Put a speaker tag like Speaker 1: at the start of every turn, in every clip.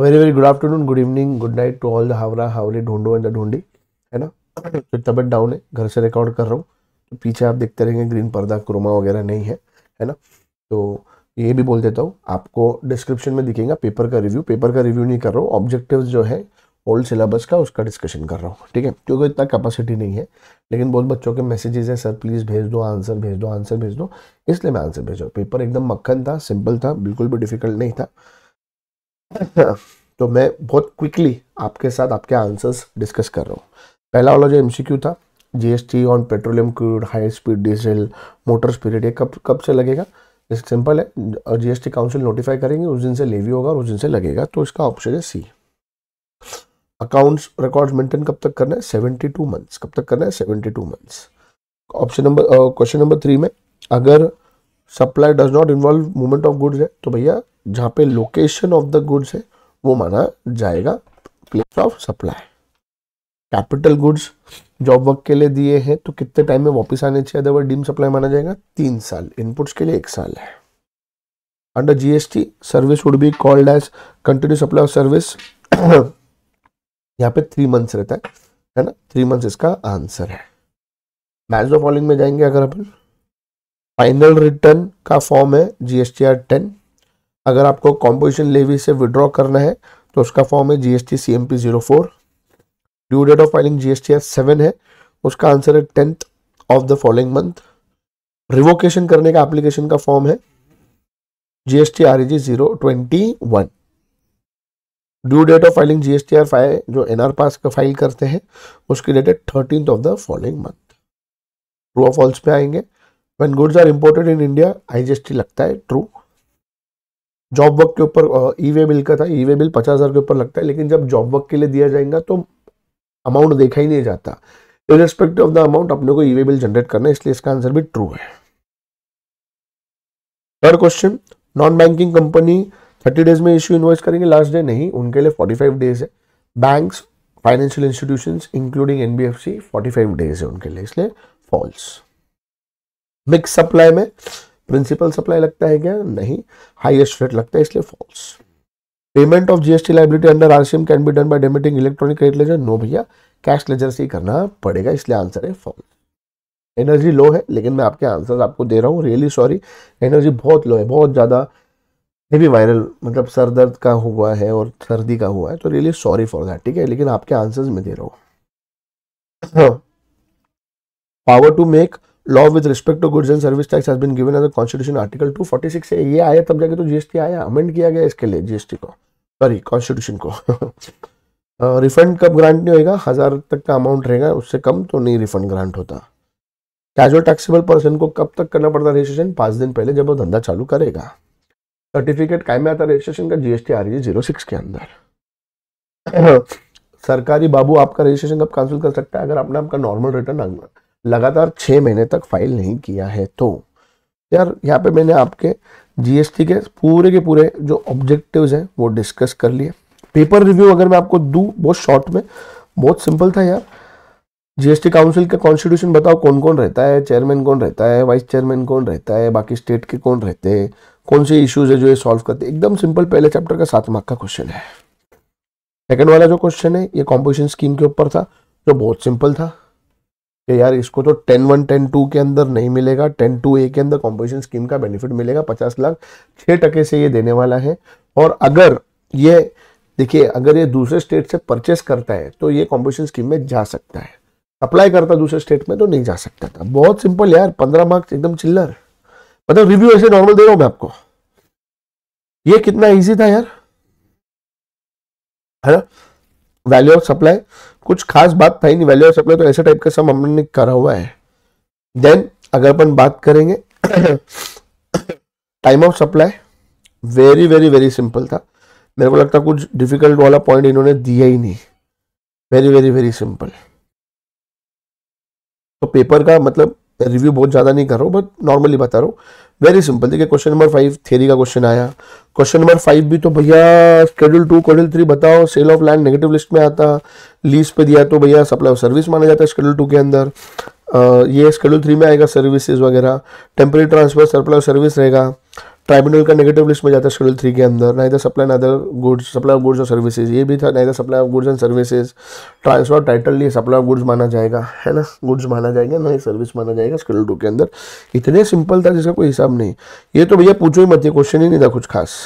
Speaker 1: very very good afternoon good evening good night to all the हावरा हावरे ढूंढो and the ढूंढी है ना तो तबियत डाउन है घर से रिकॉर्ड कर रहा हूँ तो पीछे आप देखते रहेंगे ग्रीन पर्दा क्रोमा वगैरह नहीं है है ना तो ये भी बोल देता हूँ आपको डिस्क्रिप्शन में दिखेगा पेपर का रिव्यू पेपर का रिव्यू नहीं कर रहा हूँ ऑब्जेक्टिव जो है ओल्ड सिलेबस का उसका डिस्कशन कर रहा हूँ ठीक है क्योंकि इतना कैपेसिटी नहीं है लेकिन बहुत बच्चों के मैसेजेस हैं सर प्लीज़ भेज दो आंसर भेज दो आंसर भेज दो इसलिए मैं आंसर भेज रहा हूँ पेपर एकदम मक्खन था सिंपल था बिल्कुल भी डिफिकल्ट नहीं था तो मैं बहुत क्विकली आपके साथ आपके आंसर्स डिस्कस कर रहा हूँ पहला वाला जो एमसीक्यू था GST on petroleum crude high speed diesel motor speed ये कब कब से लगेगा सिंपल है जीएसटी काउंसिल नोटिफाई करेंगे उस दिन से लेवी होगा और उस दिन से लगेगा तो इसका ऑप्शन है सी अकाउंट्स रिकॉर्ड्स मेंटेन कब तक करना है सेवेंटी टू मंथ्स कब तक करना है seventy two months option number question number three में अगर supply does not involve movement of goods है तो भैया जहाँ पे लोकेशन ऑफ द गुड्स है वो माना जाएगा place of supply capital goods job work के लिए दिए हैं तो कितने टाइम में वापस आने चाहिए अदरवाइज डीम सप्लाई माना जाएगा तीन साल इनपुट्स के लिए एक साल है under GST service would be called as continue supply of service यहाँ पे थ्री मंथ्स रहता है है ना थ्री मंथ्स इसका आंसर है मैच द फॉलोइंग में जाएंगे अगर अपन फाइनल रिटर्न का फॉर्म है जीएसटीआर टेन अगर आपको कॉम्पोजिशन लेवी से विड्रॉ करना है तो उसका फॉर्म है GST CMP zero four due date of filing GSTR seven है उसका आंसर है tenth of the following month revocation करने का एप्लीकेशन का फॉर्म है GST R G zero twenty one due date of filing GSTR five जो NR पास का फाइल करते हैं उसकी डेट है thirteen of the following month true or false पे आएंगे when goods are imported in India IGST लगता है ट्रू जॉब वर्क के ऊपर ई वे बिल का था ई वे बिल पचास हज़ार के ऊपर लगता है लेकिन जब जॉब वर्क के लिए दिया जाएगा तो अमाउंट देखा ही नहीं जाता इरेस्पेक्टिव ऑफ द अमाउंट अपने को ई वे बिल जनरेट करना है इसलिए इसका आंसर भी ट्रू है third question non banking company thirty days में इश्यू इन्वॉइस करेंगे लास्ट डे नहीं उनके लिए फोर्टी फाइव डेज है banks financial institutions including NBFC 45 days है उनके लिए इसलिए फॉल्स मिक्स सप्लाई में प्रिंसिपल सप्लाई लगता है क्या नहीं हाईएस्ट रेट लगता है इसलिए false payment of GST liability under RCM can be done by debiting electronic credit ledger no भैया कैश लेजर से ही करना पड़ेगा इसलिए आंसर है फॉल्स एनर्जी लो है लेकिन मैं आपके आंसर आपको दे रहा हूँ रियली सॉरी एनर्जी बहुत लो है बहुत ज़्यादा हेवी वायरल मतलब सर दर्द का हुआ है और सर्दी का हुआ है तो रियली सॉरी फॉर दैट ठीक है लेकिन आपके आंसर्स में दे रहा हूँ power to make law with respect to goods and service tax has been given as constitution article two forty six ये आया तब जाके तो जीएसटी आया अमेंड किया गया इसके लिए जीएसटी को सॉरी कॉन्स्टिट्यूशन को रिफंड कब ग्रांट नहीं होगा हज़ार तक का अमाउंट रहेगा उससे कम तो नहीं रिफंड ग्रांट होता कैजुअल टैक्सेबल पर्सन को कब तक करना पड़ता है रजिस्ट्रेशन पाँच दिन पहले जब वो धंधा चालू करेगा सर्टिफिकेट कायम में आता रजिस्ट्रेशन का जीएसटी आ रही है जीरो सिक्स के अंदर सरकारी बाबू आपका रजिस्ट्रेशन कब कैंसिल कर सकता है अगर आपने आपका नॉर्मल रिटर्न लगातार छः महीने तक फाइल नहीं किया है तो यार यहाँ पे मैंने आपके जीएसटी के पूरे के पूरे जो ऑब्जेक्टिव्स हैं वो डिस्कस कर लिए पेपर रिव्यू अगर मैं आपको दूँ बहुत शॉर्ट में बहुत सिंपल था यार जीएसटी काउंसिल का कॉन्स्टिट्यूशन बताओ कौन कौन रहता है चेयरमैन कौन रहता है वाइस चेयरमैन कौन रहता है बाकी स्टेट के कौन रहते हैं कौन से इश्यूज है जो ये सॉल्व करते हैं एकदम सिंपल पहले चैप्टर का सात मार्क का क्वेश्चन है सेकेंड वाला जो क्वेश्चन है ये कॉम्पोजिशन स्कीम के ऊपर था जो बहुत सिंपल था कि यार इसको तो टेन वन टेन टू के अंदर नहीं मिलेगा टेन टू ए के अंदर कॉम्पोजिशन स्कीम का बेनिफिट मिलेगा पचास लाख छः टके से ये देने वाला है और अगर ये देखिए अगर ये दूसरे स्टेट से परचेस करता है तो ये कॉम्पोजिशन स्कीम में जा सकता है अप्लाई करता दूसरे स्टेट में तो नहीं जा सकता था बहुत सिंपल यार पंद्रह मार्क्स एकदम चिल्लर मतलब रिव्यू ऐसे नॉर्मल दे रहा हूँ मैं आपको ये कितना ईजी था यार है ना वैल्यू ऑफ सप्लाई कुछ खास बात था नहीं वैल्यू ऑफ सप्लाई तो ऐसे टाइप का सम हमने करा हुआ है देन अगर अपन बात करेंगे time of supply very very very simple था मेरे को लगता कुछ डिफिकल्ट वाला पॉइंट इन्होंने दिया ही नहीं वेरी वेरी वेरी सिंपल तो पेपर का मतलब मैं रिव्यू बहुत ज़्यादा नहीं कर रहा हूँ बट नॉर्मली बता रहा हूँ वेरी सिंपल देखिए क्वेश्चन नंबर फाइव थेरी का क्वेश्चन आया क्वेश्चन नंबर फाइव भी तो भैया शेड्यूल टू शेड्यूल थ्री बताओ sale of land negative list में आता लीज पे दिया तो भैया सप्लाई ऑफ सर्विस माना जाता है शेड्यूल टू के अंदर आ, ये शेड्यूल थ्री में आएगा सर्विसेज वगैरह temporary transfer supply of service रहेगा ट्राइब्यूनल का नेगेटिव लिस्ट में जाता है शेड्यूल थ्री के अंदर इधर supply other goods supply of goods और सर्विसेज ये भी था इधर supply of goods and services transfer of title लिए सप्लाई ऑफ गुड्स माना जाएगा है ना गुड्स माना जाएगा ना ही सर्विस माना जाएगा शेड्यूल टू के अंदर इतने सिंपल था जिसका कोई हिसाब नहीं ये तो भैया पूछो ही मत ये क्वेश्चन ही नहीं था कुछ खास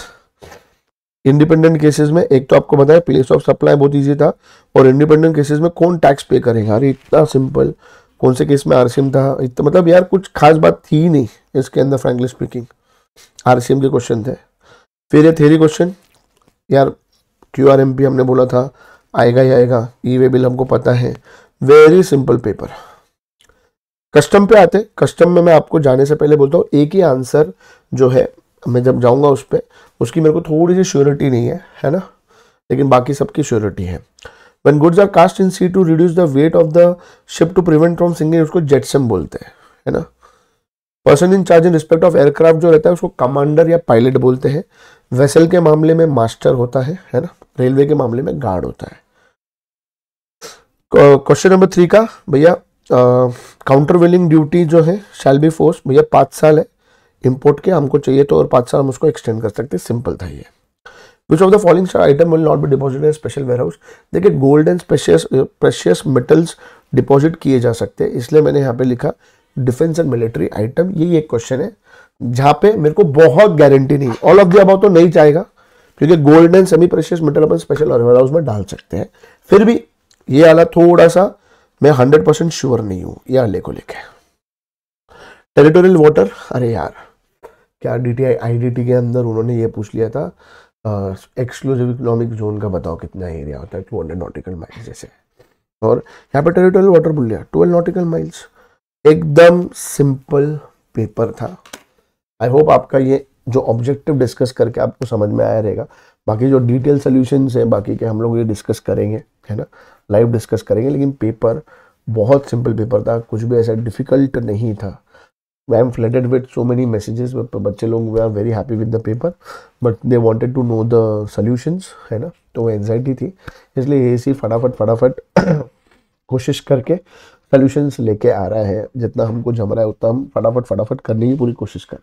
Speaker 1: इंडिपेंडेंट केसेस में एक तो आपको बताया प्लेस ऑफ सप्लाई बहुत ईजी था और इंडिपेंडेंट केसेज में कौन टैक्स पे करेगा अरे इतना सिंपल कौन से केस में आरसीएम था इतना मतलब यार कुछ खास बात थी ही नहीं इसके अंदर फ्रेंकली स्पीकिंग आर के क्वेश्चन थे फिर ये थेरी क्वेश्चन यार क्यू आर एम पी हमने बोला था आएगा ही आएगा ई वे बिल हमको पता है वेरी सिंपल पेपर कस्टम पे आते कस्टम में मैं आपको जाने से पहले बोलता हूँ एक ही आंसर जो है मैं जब जाऊँगा उस पर उसकी मेरे को थोड़ी सी श्योरिटी नहीं है है ना लेकिन बाकी सबकी श्योरिटी है one goods are cast in sea to reduce the weight of the ship to prevent from sinking उसको जेटसम बोलते हैं है ना person in charge in respect of aircraft जो रहता है उसको कमांडर या पायलट बोलते हैं वेसल के मामले में मास्टर होता है है ना रेलवे के मामले में गार्ड होता है क्वेश्चन नंबर थ्री का भैया काउंटर वेलिंग ड्यूटी जो है शैल बी फोर्स भैया पाँच साल है इम्पोर्ट के हमको चाहिए तो और पाँच साल हम उसको एक्सटेंड कर सकते हैं सिंपल था ये which of the following item will not be deposited special warehouse देखिए gold and specious precious metals deposit किए जा सकते हैं इसलिए मैंने यहाँ पे लिखा डिफेंस एंड मिलिट्री आइटम यही एक क्वेश्चन है जहां पे मेरे को बहुत गारंटी नहीं ऑल ऑफ दबाव तो नहीं चाहेगा क्योंकि gold and semi precious metal अपन स्पेशल और हाउस में डाल सकते हैं फिर भी ये आला थोड़ा सा मैं हंड्रेड परसेंट श्योर नहीं हूं ये आले को लेके टेरिटोरियल वाटर अरे यार क्या डी टी आई के अंदर उन्होंने ये पूछ लिया था एक्सक्लूसिव इकोनॉमिक जोन का बताओ कितना एरिया होता है टू हंड्रेड नॉटिकल माइल्स जैसे और यहाँ पे टेरिटोरियल वाटर बोल लिया ट्वेल्व नॉटिकल माइल्स एकदम सिंपल पेपर था आई होप आपका ये जो ऑब्जेक्टिव डिस्कस करके आपको समझ में आया रहेगा बाकी जो डिटेल सोल्यूशंस हैं बाकी के हम लोग ये डिस्कस करेंगे है ना लाइव डिस्कस करेंगे लेकिन पेपर बहुत सिंपल पेपर था कुछ भी ऐसा डिफिकल्ट नहीं था I am flooded with so many messages बच्चे लोग they are very happy with the paper but they wanted to know the solutions है ना तो वो एनजाइटी थी इसलिए ये सी फटाफट फटाफट कोशिश करके सोल्यूशंस लेके आ रहा है जितना हमको जम रहा है उतना हम फटाफट फटाफट करने की पूरी कोशिश करें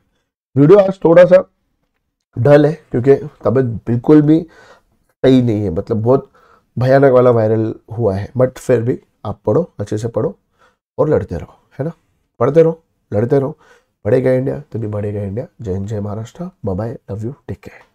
Speaker 1: वीडियो आज थोड़ा सा डल है क्योंकि तबीयत बिल्कुल भी सही नहीं है मतलब बहुत भयानक वाला वायरल हुआ है बट फिर भी आप पढ़ो अच्छे से पढ़ो और लड़ते रहो है ना पढ़ते रहो लड़ते रहो बढ़ेगा इंडिया तो नहीं बढ़ेगा इंडिया जय हिंद जय Maharashtra bye love you take care